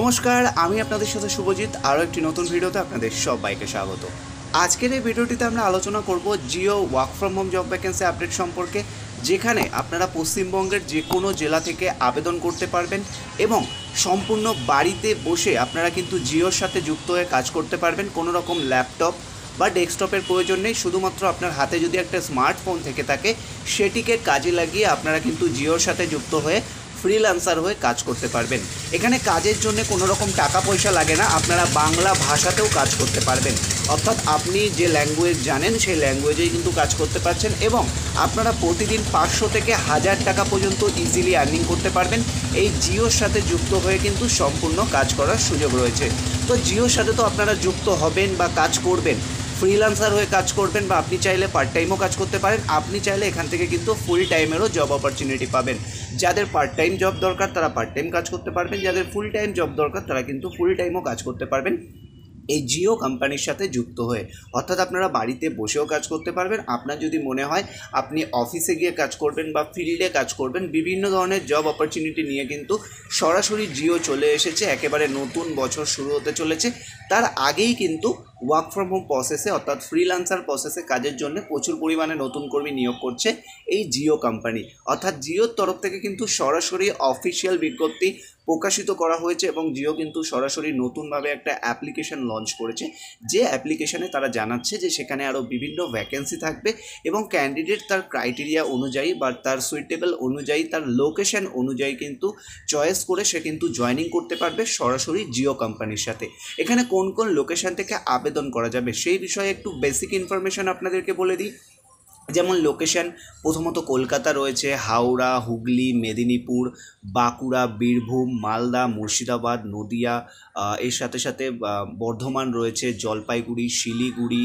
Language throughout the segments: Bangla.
নমস্কার আমি আপনাদের সাথে শুভজিৎ আরও একটি নতুন ভিডিওতে আপনাদের সব বাইকে স্বাগত আজকের এই ভিডিওটিতে আমরা আলোচনা করব Jio work from home job vacancy update সম্পর্কে যেখানে আপনারা পশ্চিমবঙ্গের যে কোনো জেলা থেকে আবেদন করতে পারবেন এবং সম্পূর্ণ বাড়িতে বসে আপনারা কিন্তু জিওর সাথে যুক্ত হয়ে কাজ করতে পারবেন কোনো রকম ল্যাপটপ বা ডেস্কটপের প্রয়োজন নেই শুধুমাত্র আপনার হাতে যদি একটা স্মার্টফোন থেকে থাকে সেটিকে কাজে লাগিয়ে আপনারা কিন্তু জিওর সাথে যুক্ত হয়ে ফ্রিল্যান্সার হয়ে কাজ করতে পারবেন এখানে কাজের জন্য কোনো রকম টাকা পয়সা লাগে না আপনারা বাংলা ভাষাতেও কাজ করতে পারবেন অর্থাৎ আপনি যে ল্যাঙ্গুয়েজ জানেন সেই ল্যাঙ্গুয়েজেই কিন্তু কাজ করতে পারছেন এবং আপনারা প্রতিদিন পাঁচশো থেকে হাজার টাকা পর্যন্ত ইজিলি আর্নিং করতে পারবেন এই জিওর সাথে যুক্ত হয়ে কিন্তু সম্পূর্ণ কাজ করার সুযোগ রয়েছে তো জিওর সাথে তো আপনারা যুক্ত হবেন বা কাজ করবেন ফ্রিলান্সার হয়ে কাজ করবেন বা আপনি চাইলে পার্ট টাইমও কাজ করতে পারেন আপনি চাইলে এখান থেকে কিন্তু ফুল টাইমেরও জব অপরচুনিটি পাবেন যাদের পার্ট টাইম জব দরকার তারা পার্ট টাইম কাজ করতে পারবেন যাদের ফুল টাইম জব দরকার তারা কিন্তু ফুল টাইমও কাজ করতে পারবেন এই জিও কোম্পানির সাথে যুক্ত হয়ে অর্থাৎ আপনারা বাড়িতে বসেও কাজ করতে পারবেন আপনার যদি মনে হয় আপনি অফিসে গিয়ে কাজ করবেন বা ফিল্ডে কাজ করবেন বিভিন্ন ধরনের জব অপরচুনিটি নিয়ে কিন্তু সরাসরি জিও চলে এসেছে একেবারে নতুন বছর শুরু হতে চলেছে তার আগেই কিন্তু ওয়ার্ক ফ্রম হোম প্রসেসে অর্থাৎ ফ্রিলান্সার প্রসেসে কাজের জন্য প্রচুর পরিমাণে নতুন কর্মী নিয়োগ করছে এই জিও কোম্পানি অর্থাৎ জিওর তরফ থেকে কিন্তু সরাসরি অফিসিয়াল বিজ্ঞপ্তি প্রকাশিত করা হয়েছে এবং জিও কিন্তু সরাসরি নতুনভাবে একটা অ্যাপ্লিকেশন লঞ্চ করেছে যে অ্যাপ্লিকেশানে তারা জানাচ্ছে যে সেখানে আরও বিভিন্ন ভ্যাকেন্সি থাকবে এবং ক্যান্ডিডেট তার ক্রাইটেরিয়া অনুযায়ী বা তার সুইটেবল অনুযায়ী তার লোকেশন অনুযায়ী কিন্তু চয়েস করে সে কিন্তু জয়নিং করতে পারবে সরাসরি জিও কোম্পানির সাথে এখানে কোন কোন লোকেশন থেকে আবেদন করা যাবে সেই বিষয়ে একটু বেসিক ইনফরমেশন আপনাদেরকে বলে দিই যেমন লোকেশন প্রথমত কলকাতা রয়েছে হাওড়া হুগলি মেদিনীপুর বাঁকুড়া বীরভূম মালদা মুর্শিদাবাদ নদিয়া এর সাথে সাথে বর্ধমান রয়েছে জলপাইগুড়ি শিলিগুড়ি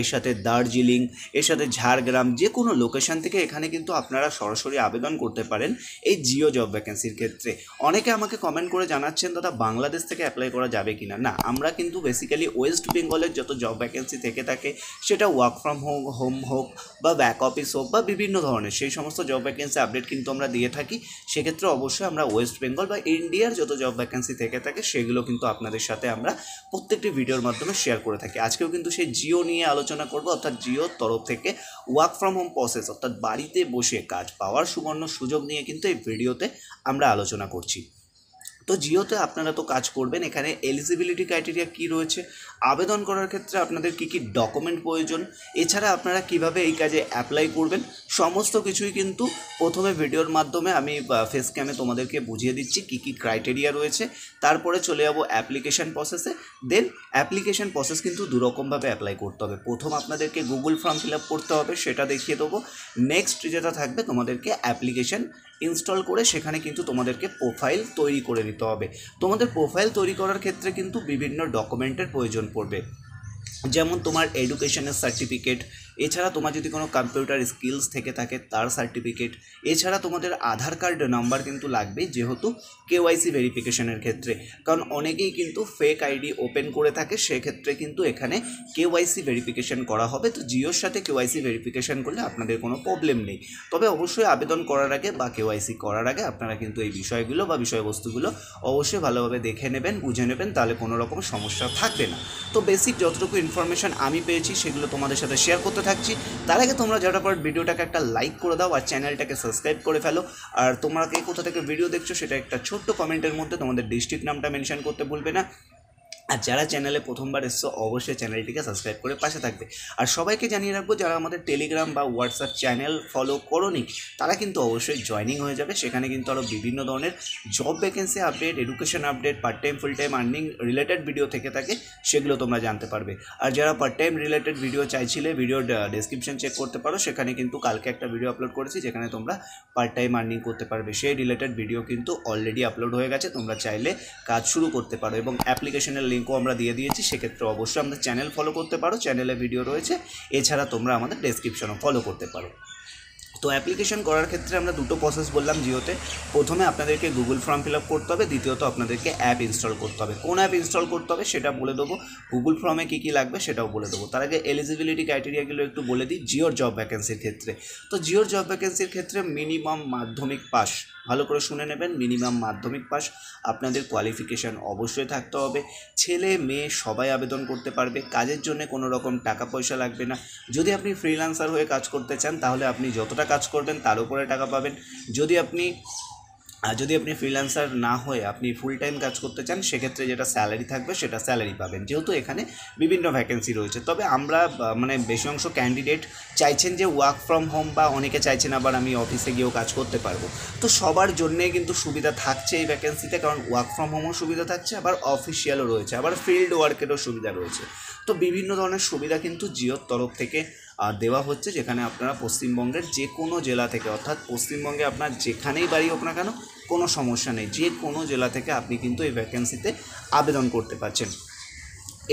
এর সাথে দার্জিলিং এর সাথে ঝাড়গ্রাম যে কোনো লোকেশন থেকে এখানে কিন্তু আপনারা সরাসরি আবেদন করতে পারেন এই জিও জব ভ্যাকেন্সির ক্ষেত্রে অনেকে আমাকে কমেন্ট করে জানাচ্ছেন দাদা বাংলাদেশ থেকে অ্যাপ্লাই করা যাবে কি না না আমরা কিন্তু বেসিক্যালি ওয়েস্ট বেঙ্গলের যত জব ভ্যাকেন্সি থেকে থাকে সেটা ওয়ার্ক ফ্রম হোম হোম হোক বা বা ব্যাক অফিস হোক বা বিভিন্ন ধরনের সেই সমস্ত জব ভ্যাকেন্সি আপডেট কিন্তু আমরা দিয়ে থাকি সেক্ষেত্রে অবশ্যই আমরা ওয়েস্ট বেঙ্গল বা ইন্ডিয়ার যত জব ভ্যাকেন্সি থেকে থাকে সেগুলো কিন্তু আপনাদের সাথে আমরা প্রত্যেকটি ভিডিওর মাধ্যমে শেয়ার করে থাকি আজকেও কিন্তু সেই জিও নিয়ে আলোচনা করব অর্থাৎ জিওর তরফ থেকে ওয়ার্ক ফ্রম হোম প্রসেস অর্থাৎ বাড়িতে বসে কাজ পাওয়ার সুবর্ণ সুযোগ নিয়ে কিন্তু এই ভিডিওতে আমরা আলোচনা করছি তো জিওতে আপনারা তো কাজ করবেন এখানে এলিজিবিলিটি ক্রাইটেরিয়া কী রয়েছে আবেদন করার ক্ষেত্রে আপনাদের কী কী ডকুমেন্ট প্রয়োজন এছাড়া আপনারা কিভাবে এই কাজে অ্যাপ্লাই করবেন সমস্ত কিছুই কিন্তু প্রথমে ভিডিওর মাধ্যমে আমি ফেস ক্যামে তোমাদেরকে বুঝিয়ে দিচ্ছি কী কী ক্রাইটেরিয়া রয়েছে তারপরে চলে যাবো অ্যাপ্লিকেশান প্রসেসে দেন অ্যাপ্লিকেশান প্রসেস কিন্তু দুরকমভাবে অ্যাপ্লাই করতে হবে প্রথম আপনাদেরকে গুগল ফর্ম ফিল করতে হবে সেটা দেখিয়ে দেবো নেক্সট যেটা থাকবে তোমাদেরকে অ্যাপ্লিকেশান ইনস্টল করে সেখানে কিন্তু তোমাদেরকে প্রোফাইল তৈরি করে নিতে হবে তোমাদের প্রোফাইল তৈরি করার ক্ষেত্রে কিন্তু বিভিন্ন ডকুমেন্টের প্রয়োজন পড়বে যেমন তোমার এডুকেশনের সার্টিফিকেট এছাড়া তোমার যদি কোনো কম্পিউটার স্কিলস থেকে থাকে তার সার্টিফিকেট এছাড়া তোমাদের আধার কার্ড নাম্বার কিন্তু লাগবে যেহেতু কেওয়াইসি ভেরিফিকেশনের ক্ষেত্রে কারণ অনেকেই কিন্তু ফেক আইডি ওপেন করে থাকে সেক্ষেত্রে কিন্তু এখানে কেওয়াইসি ভেরিফিকেশন করা হবে তো জিওর সাথে কেওয়াইসি ভেরিফিকেশন করলে আপনাদের কোনো প্রবলেম নেই তবে অবশ্যই আবেদন করার আগে বা কেওয়াইসি করার আগে আপনারা কিন্তু এই বিষয়গুলো বা বিষয়বস্তুগুলো অবশ্যই ভালোভাবে দেখে নেবেন বুঝে নেবেন তাহলে কোনো রকম সমস্যা থাকবে না তো বেসিক যতটুকু ইনফরমেশান আমি পেয়েছি সেগুলো তোমাদের সাথে শেয়ার করতে থাকছি তার আগে তোমরা ঝটাপট ভিডিওটাকে একটা লাইক করে দাও আর চ্যানেলটাকে সাবস্ক্রাইব করে ফেলো আর তোমরা কে কোথা থেকে ভিডিও দেখছো সেটা একটা ছোট্ট কমেন্টের মধ্যে তোমাদের ডিস্ট্রিক্ট নামটা মেনশন করতে ভুলবে না আর যারা চ্যানেলে প্রথমবার এসছো অবশ্যই চ্যানেলটিকে সাবস্ক্রাইব করে পাশে থাকবে আর সবাইকে জানিয়ে রাখবো যারা আমাদের টেলিগ্রাম বা হোয়াটসঅ্যাপ চ্যানেল ফলো নি তারা কিন্তু অবশ্যই জয়নিং হয়ে যাবে সেখানে কিন্তু আরও বিভিন্ন ধরনের job vacancy update education update part time full time earning related video থেকে থাকে সেগুলো তোমরা জানতে পারবে আর যারা পার্ট টাইম রিলেটেড ভিডিও চাইছিলে ভিডিও ডেসক্রিপশন চেক করতে পারো সেখানে কিন্তু কালকে একটা ভিডিও আপলোড করেছি যেখানে তোমরা পার্ট টাইম আর্নিং করতে পারবে সেই রিলেটেড ভিডিও কিন্তু অলরেডি আপলোড হয়ে গেছে তোমরা চাইলে কাজ শুরু করতে পারো এবং অ্যাপ্লিকেশনের লিঙ্ক লিঙ্কও আমরা দিয়ে দিয়েছি সেক্ষেত্রে অবশ্যই আমাদের চ্যানেল ফলো করতে পারো চ্যানেলে ভিডিও রয়েছে এছাড়া তোমরা আমাদের ডেসক্রিপশনও ফলো করতে পারো তো অ্যাপ্লিকেশন করার ক্ষেত্রে আমরা দুটো প্রসেস বললাম জিওতে প্রথমে আপনাদেরকে গুগল ফর্ম ফিল আপ করতে হবে দ্বিতীয়ত আপনাদেরকে অ্যাপ ইনস্টল করতে হবে কোন অ্যাপ ইনস্টল করতে হবে সেটা বলে দেবো গুগল ফর্মে কী কী লাগবে সেটাও বলে দেবো তার আগে এলিজিবিলিটি ক্রাইটেরিয়াগুলো একটু বলে দিই জিওর জব ভ্যাকেন্সির ক্ষেত্রে তো জিওর জব ভ্যাকেন্সির ক্ষেত্রে মিনিমাম মাধ্যমিক পাস ভালো করে শুনে নেবেন মিনিমাম মাধ্যমিক পাস আপনাদের কোয়ালিফিকেশান অবশ্যই থাকতে হবে ছেলে মেয়ে সবাই আবেদন করতে পারবে কাজের জন্য কোনো রকম টাকা পয়সা লাগবে না যদি আপনি ফ্রিলান্সার হয়ে কাজ করতে চান তাহলে আপনি যতটা কাজ করবেন তার উপরে টাকা পাবেন যদি আপনি আর যদি আপনি ফ্রিল্যান্সার না হয়ে আপনি ফুল টাইম কাজ করতে চান সেক্ষেত্রে যেটা স্যালারি থাকবে সেটা স্যালারি পাবেন যেহেতু এখানে বিভিন্ন ভ্যাকেন্সি রয়েছে তবে আমরা মানে বেশি অংশ ক্যান্ডিডেট চাইছেন যে ওয়ার্ক ফ্রম হোম বা অনেকে চাইছেন আবার আমি অফিসে গিয়েও কাজ করতে পারবো তো সবার জন্যে কিন্তু সুবিধা থাকছে এই ভ্যাকেন্সিতে কারণ ওয়ার্ক ফ্রম হোমও সুবিধা থাকছে আবার অফিসিয়ালও রয়েছে আবার ফিল্ড ওয়ার্কেরও সুবিধা রয়েছে তো বিভিন্ন ধরনের সুবিধা কিন্তু জিওর তরফ থেকে আর দেওয়া হচ্ছে যেখানে আপনারা পশ্চিমবঙ্গের যে কোনো জেলা থেকে অর্থাৎ পশ্চিমবঙ্গে আপনার যেখানেই বাড়ি হোক না কেন কোনো সমস্যা নেই যে কোনো জেলা থেকে আপনি কিন্তু এই ভ্যাকেন্সিতে আবেদন করতে পারছেন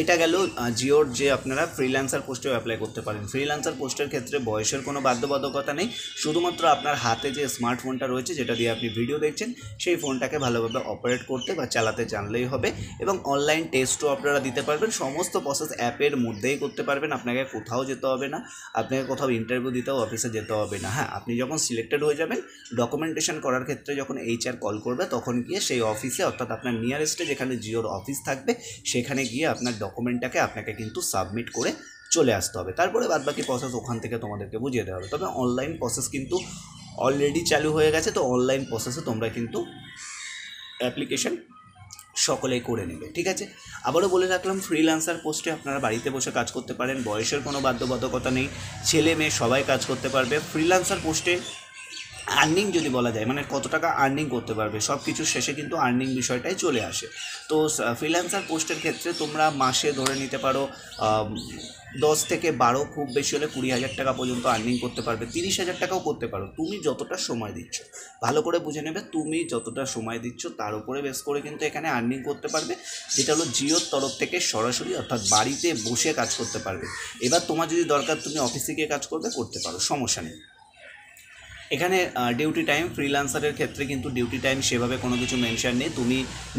এটা গেল জিওর যে আপনারা ফ্রিল্যান্সার পোস্টেও অ্যাপ্লাই করতে পারেন ফ্রিল্যান্সার পোস্টের ক্ষেত্রে বয়সের কোনো বাধ্যবাধকতা নেই শুধুমাত্র আপনার হাতে যে স্মার্টফোনটা রয়েছে যেটা দিয়ে আপনি ভিডিও দেখছেন সেই ফোনটাকে ভালোভাবে অপারেট করতে বা চালাতে জানলেই হবে এবং অনলাইন টেস্টও আপনারা দিতে পারবেন সমস্ত প্রসেস অ্যাপের মধ্যেই করতে পারবেন আপনাকে কোথাও যেতে হবে না আপনাকে কোথাও ইন্টারভিউ দিতেও অফিসে যেতে হবে না হ্যাঁ আপনি যখন সিলেক্টেড হয়ে যাবেন ডকুমেন্টেশন করার ক্ষেত্রে যখন এইচআর কল করবে তখন গিয়ে সেই অফিসে অর্থাৎ আপনার নিয়ারেস্টে যেখানে জিওর অফিস থাকবে সেখানে গিয়ে আপনার ডকুমেন্টটাকে আপনাকে কিন্তু সাবমিট করে চলে আসতে হবে তারপরে বাদবাকি প্রসেস ওখান থেকে তোমাদেরকে বুঝিয়ে দেওয়া হবে তবে অনলাইন প্রসেস কিন্তু অলরেডি চালু হয়ে গেছে তো অনলাইন প্রসেসে তোমরা কিন্তু অ্যাপ্লিকেশন সকলেই করে নেবে ঠিক আছে আবারও বলে রাখলাম ফ্রিল্যান্সার পোস্টে আপনারা বাড়িতে বসে কাজ করতে পারেন বয়সের কোনো বাধ্যবাধকতা নেই ছেলে মেয়ে সবাই কাজ করতে পারবে ফ্রিল্যান্সার পোস্টে আর্নিং যদি বলা যায় মানে কত টাকা আর্নিং করতে পারবে সব কিছু শেষে কিন্তু আর্নিং বিষয়টাই চলে আসে তো ফ্রিল্যান্সার পোস্টের ক্ষেত্রে তোমরা মাসে ধরে নিতে পারো দশ থেকে বারো খুব বেশি হলে কুড়ি হাজার টাকা পর্যন্ত আর্নিং করতে পারবে তিরিশ হাজার টাকাও করতে পারো তুমি যতটা সময় দিচ্ছ ভালো করে বুঝে নেবে তুমি যতটা সময় দিচ্ছ তার উপরে বেশ করে কিন্তু এখানে আর্নিং করতে পারবে যেটা হলো জিওর তরফ থেকে সরাসরি অর্থাৎ বাড়িতে বসে কাজ করতে পারবে এবার তোমার যদি দরকার তুমি অফিসে গিয়ে কাজ করবে করতে পারো সমস্যা নেই এখানে ডিউটি টাইম ফ্রিলান্সারের ক্ষেত্রে কিন্তু ডিউটি টাইম সেভাবে কোনো কিছু মেনশন নেই তুমি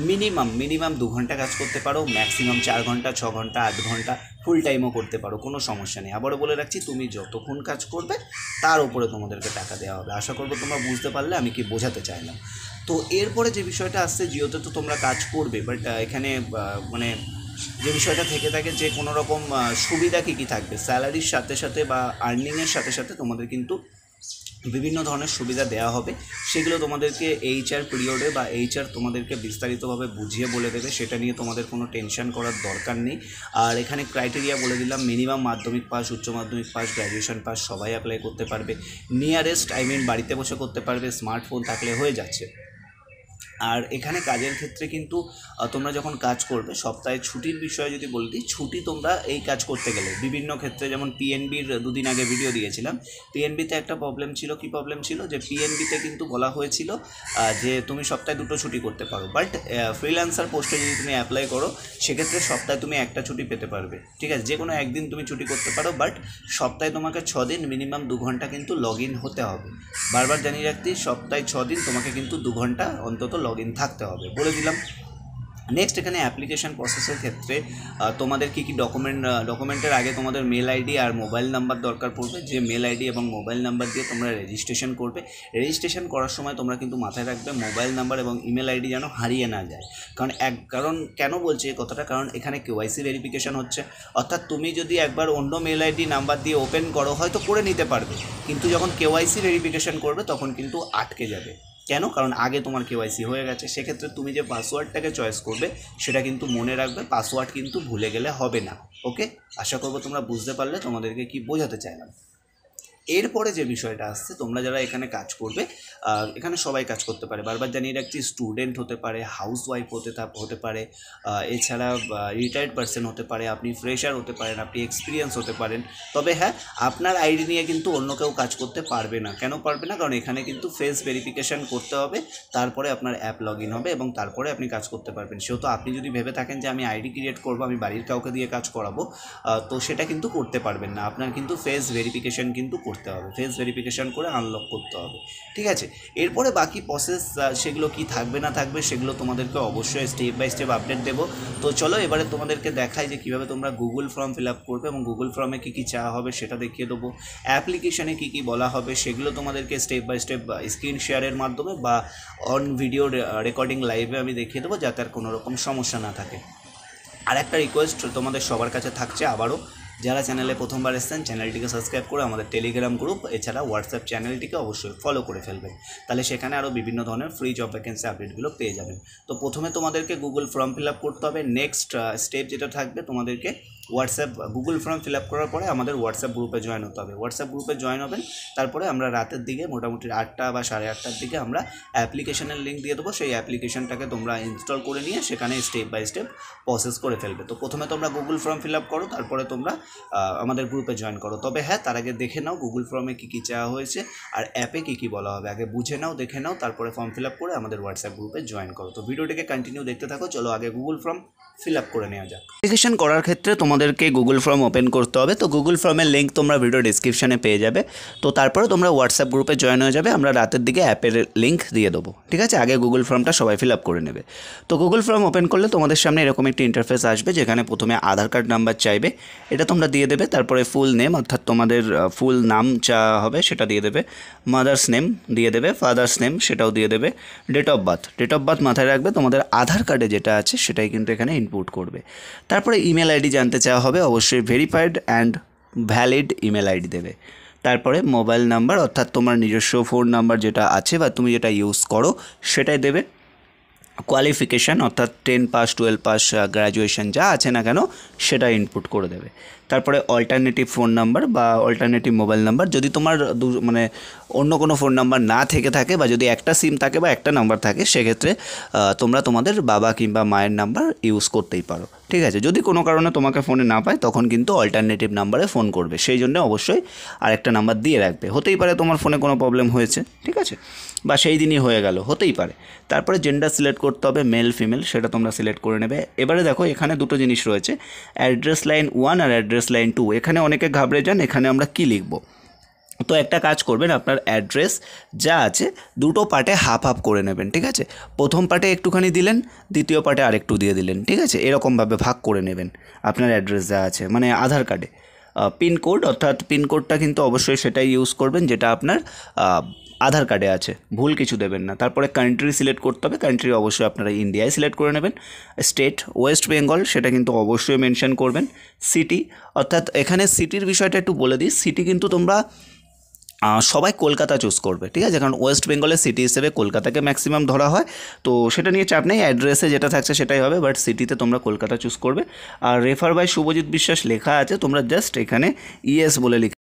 মিনিমাম মিনিমাম দু ঘন্টা কাজ করতে পারো ম্যাক্সিমাম চার ঘন্টা ছ ঘন্টা আট ঘন্টা ফুল টাইমও করতে পারো কোনো সমস্যা নেই আবারও বলে রাখছি তুমি যতক্ষণ কাজ করবে তার উপরে তোমাদেরকে টাকা দেওয়া হবে আশা করবো তোমরা বুঝতে পারলে আমি কি বোঝাতে চাইলাম তো এরপরে যে বিষয়টা আসছে জিওতে তো তোমরা কাজ করবে বাট এখানে মানে যে বিষয়টা থেকে থাকে যে কোনো রকম সুবিধা কী কী থাকবে স্যালারির সাথে সাথে বা আর্নিংয়ের সাথে সাথে তোমাদের কিন্তু বিভিন্ন ধরনের সুবিধা দেওয়া হবে সেগুলো তোমাদেরকে এইচআর পিরিয়ডে বা এইচআর তোমাদেরকে বিস্তারিতভাবে বুঝিয়ে বলে দেবে সেটা নিয়ে তোমাদের কোনো টেনশন করার দরকার নেই আর এখানে ক্রাইটেরিয়া বলে দিলাম মিনিমাম মাধ্যমিক পাস উচ্চ মাধ্যমিক পাস গ্র্যাজুয়েশন পাস সবাই অ্যাপ্লাই করতে পারবে নিয়ারেস্ট আই মিন বাড়িতে বসে করতে পারবে স্মার্টফোন থাকলে হয়ে যাচ্ছে আর এখানে কাজের ক্ষেত্রে কিন্তু তোমরা যখন কাজ করবে সপ্তাহে ছুটির বিষয়ে যদি বলি দিই ছুটি তোমরা এই কাজ করতে গেলে বিভিন্ন ক্ষেত্রে যেমন পিএনবির দুদিন আগে ভিডিও দিয়েছিলাম পিএনবিতে একটা প্রবলেম ছিল কি প্রবলেম ছিল যে পিএনবিতে কিন্তু বলা হয়েছিল যে তুমি সপ্তাহে দুটো ছুটি করতে পারো বাট ফ্রিল্যান্সার পোস্টে যদি তুমি অ্যাপ্লাই করো সেক্ষেত্রে সপ্তাহে তুমি একটা ছুটি পেতে পারবে ঠিক আছে যে কোনো একদিন তুমি ছুটি করতে পারো বাট সপ্তাহে তোমাকে ছ দিন মিনিমাম দু ঘন্টা কিন্তু লগ ইন হতে হবে বারবার জানিয়ে রাখতে সপ্তাহে ছ দিন তোমাকে কিন্তু দু ঘন্টা অন্তত লগ থাকতে হবে বলে দিলাম নেক্সট এখানে অ্যাপ্লিকেশান প্রসেসের ক্ষেত্রে তোমাদের কী কী ডকুমেন্ট ডকুমেন্টের আগে তোমাদের মেল আইডি আর মোবাইল নাম্বার দরকার পড়বে যে মেল আইডি এবং মোবাইল নাম্বার দিয়ে তোমরা রেজিস্ট্রেশন করবে রেজিস্ট্রেশন করার সময় তোমরা কিন্তু মাথায় রাখবে মোবাইল নাম্বার এবং ইমেল আইডি যেন হারিয়ে না যায় কারণ এক কারণ কেন বলছি এই কথাটা কারণ এখানে কেওয়াইসি ভেরিফিকেশান হচ্ছে অর্থাৎ তুমি যদি একবার অন্য মেল আইডি নাম্বার দিয়ে ওপেন করো হয়তো করে নিতে পারবে কিন্তু যখন কেওয়াইসি ভেরিফিকেশান করবে তখন কিন্তু আটকে যাবে কেন কারণ আগে তোমার কেওয়াইসি হয়ে গেছে সেক্ষেত্রে তুমি যে পাসওয়ার্ডটাকে চয়েস করবে সেটা কিন্তু মনে রাখবে পাসওয়ার্ড কিন্তু ভুলে গেলে হবে না ওকে আশা করবো তোমরা বুঝতে পারলে তোমাদেরকে কি বোঝাতে চাইলাম এরপরে যে বিষয়টা আসছে তোমরা যারা এখানে কাজ করবে এখানে সবাই কাজ করতে পারে বারবার জানিয়ে রাখছি স্টুডেন্ট হতে পারে হাউস ওয়াইফ হতে হতে পারে এছাড়া রিটায়ার্ড পার্সন হতে পারে আপনি ফ্রেশার হতে পারেন আপনি এক্সপিরিয়েন্স হতে পারেন তবে হ্যাঁ আপনার আইডি নিয়ে কিন্তু অন্য কেউ কাজ করতে পারবে না কেন পারবে না কারণ এখানে কিন্তু ফেস ভেরিফিকেশান করতে হবে তারপরে আপনার অ্যাপ লগ ইন হবে এবং তারপরে আপনি কাজ করতে পারবেন সেহেতু আপনি যদি ভেবে থাকেন যে আমি আইডি ক্রিয়েট করবো আমি বাড়ির কাউকে দিয়ে কাজ করাবো তো সেটা কিন্তু করতে পারবেন না আপনার কিন্তু ফেস ভেরিফিকেশান কিন্তু করতে হবে ফেস ভেরিফিকেশান করে আনলক করতে হবে ঠিক আছে এরপরে বাকি প্রসেস সেগুলো কি থাকবে না থাকবে সেগুলো তোমাদেরকে অবশ্যই স্টেপ বাই স্টেপ আপডেট দেবো তো চলো এবারে তোমাদেরকে দেখাই যে কীভাবে তোমরা গুগল ফর্ম ফিল আপ করবে এবং গুগল ফর্মে কী কী চাওয়া হবে সেটা দেখিয়ে দেবো অ্যাপ্লিকেশানে কী কী বলা হবে সেগুলো তোমাদেরকে স্টেপ বাই স্টেপ স্ক্রিন শেয়ারের মাধ্যমে বা অন ভিডিও রেকর্ডিং লাইভে আমি দেখিয়ে দেবো যাতে আর কোনো রকম সমস্যা না থাকে আর একটা রিকোয়েস্ট তোমাদের সবার কাছে থাকছে আবারও যারা চ্যানেলে প্রথমবার এসেছেন চ্যানেলটিকে সাবস্ক্রাইব করে আমাদের টেলিগ্রাম গ্রুপ এছাড়া হোয়াটসঅ্যাপ চ্যানেলটিকে অবশ্যই ফলো করে ফেলবেন তাহলে সেখানে আরও বিভিন্ন ধরনের ফ্রি জব ভ্যাকেন্সি আপডেটগুলো পেয়ে যাবেন তো প্রথমে তোমাদেরকে গুগল ফর্ম ফিল আপ করতে হবে নেক্সট স্টেপ যেটা থাকবে তোমাদেরকে WhatsApp Google form fill up করার পরে আমাদের হোয়াটসঅ্যাপ গ্রুপে জয়েন হতে হবে হোয়াটসঅ্যাপ গ্রুপে জয়েন হবেন তারপরে আমরা রাতের দিকে মোটামুটি আটটা বা সাড়ে আটটার দিকে আমরা অ্যাপ্লিকেশনের লিঙ্ক দিয়ে দেবো সেই অ্যাপ্লিকেশনটাকে তোমরা ইনস্টল করে নিয়ে সেখানে স্টেপ বাই স্টেপ প্রসেস করে ফেলবে তো প্রথমে তোমরা গুগল ফর্ম ফিল আপ করো তারপরে তোমরা আমাদের গ্রুপে জয়েন করো তবে হ্যাঁ তার আগে দেখে নাও গুগল ফর্মে কী কী চাওয়া হয়েছে আর অ্যাপে কী কী বলা হবে আগে বুঝে নাও দেখে নাও তারপরে ফর্ম ফিল আপ করে আমাদের হোয়াটসঅ্যাপ গ্রুপে জয়েন করো তো ভিডিওটিকে কন্টিনিউ দেখতে থাকো চলো আগে গুগল ফর্ম ফিল আপ করে নেওয়া যাক অ্যাপ্লিকেশন করার ক্ষেত্রে তোমার তোমাদেরকে গুগল ফর্ম ওপেন করতে হবে তো গুগল ফর্মের লিঙ্ক তোমরা ভিডিও ডিসক্রিপশানে পেয়ে যাবে তো তারপরে তোমরা হোয়াটসঅ্যাপ গ্রুপে জয়েন হয়ে যাবে আমরা রাতের দিকে অ্যাপের লিঙ্ক দিয়ে দেবো ঠিক আছে আগে গুগল ফর্মটা সবাই ফিল আপ করে নেবে তো গুগল ফর্ম ওপেন করলে তোমাদের সামনে এরকম একটি ইন্টারফেস আসবে যেখানে প্রথমে আধার কার্ড নাম্বার চাইবে এটা তোমরা দিয়ে দেবে তারপরে ফুল নেম অর্থাৎ তোমাদের ফুল নাম চা হবে সেটা দিয়ে দেবে মাদার্স নেম দিয়ে দেবে ফাদার্স নেম সেটাও দিয়ে দেবে date of birth date of birth মাথায় রাখবে তোমাদের আধার কার্ডে যেটা আছে সেটাই কিন্তু এখানে ইনপুট করবে তারপরে ইমেল আইডি জানতে চাওয়া হবে অবশ্যই verified and valid email ID দেবে তারপরে মোবাইল নাম্বার অর্থাৎ তোমার নিজস্ব ফোন নাম্বার যেটা আছে বা তুমি যেটা ইউজ করো সেটাই দেবে কোয়ালিফিকেশান অর্থাৎ ten pass twelve pass graduation যা আছে না কেন সেটা ইনপুট করে দেবে তারপরে অল্টারনেটিভ ফোন নাম্বার বা অল্টারনেটিভ মোবাইল নাম্বার যদি তোমার দু মানে অন্য কোনো ফোন নাম্বার না থেকে থাকে বা যদি একটা সিম থাকে বা একটা নাম্বার থাকে সেক্ষেত্রে তোমরা তোমাদের বাবা কিংবা মায়ের নাম্বার ইউজ করতেই পারো ঠিক আছে যদি কোনো কারণে তোমাকে ফোনে না পায় তখন কিন্তু অল্টারনেটিভ নাম্বারে ফোন করবে সেই জন্য অবশ্যই আরেকটা নাম্বার দিয়ে রাখবে হতেই পারে তোমার ফোনে কোনো প্রবলেম হয়েছে ঠিক আছে বা সেই দিনই হয়ে গেল হতেই পারে তারপরে জেন্ডার সিলেক্ট করতে হবে মেল ফিমেল সেটা তোমরা সিলেক্ট করে নেবে এবারে দেখো এখানে দুটো জিনিস রয়েছে অ্যাড্রেস লাইন ওয়ান আর অ্যাড্রেস অ্যাড্রেস লাইন টু এখানে অনেকে ঘাবড়ে যান এখানে আমরা কি লিখব তো একটা কাজ করবেন আপনার অ্যাড্রেস যা আছে দুটো পার্টে হাফ হাফ করে নেবেন ঠিক আছে প্রথম পার্টে একটুখানি দিলেন দ্বিতীয় পার্টে আরেকটু দিয়ে দিলেন ঠিক আছে এরকমভাবে ভাগ করে নেবেন আপনার অ্যাড্রেস যা আছে মানে আধার কার্ডে পিনকোড অর্থাৎ পিনকোডটা কিন্তু অবশ্যই সেটাই ইউজ করবেন যেটা আপনার আধার কার্ডে আছে ভুল কিছু দেবেন না তারপরে কান্ট্রি সিলেক্ট করতে হবে কান্ট্রি অবশ্যই আপনারা ইন্ডিয়ায় সিলেক্ট করে নেবেন স্টেট ওয়েস্ট বেঙ্গল সেটা কিন্তু অবশ্যই মেনশন করবেন সিটি অর্থাৎ এখানে সিটির বিষয়টা একটু বলে দিই সিটি কিন্তু তোমরা সবাই কলকাতা চুজ করবে ঠিক আছে কারণ ওয়েস্ট বেঙ্গলের সিটি হিসেবে কলকাতাকে ম্যাক্সিমাম ধরা হয় তো সেটা নিয়ে চাপ নেই অ্যাড্রেসে যেটা থাকছে সেটাই হবে বাট সিটিতে তোমরা কলকাতা চুজ করবে আর রেফার বাই শুভজিৎ বিশ্বাস লেখা আছে তোমরা জাস্ট এখানে ইএস e বলে লিখে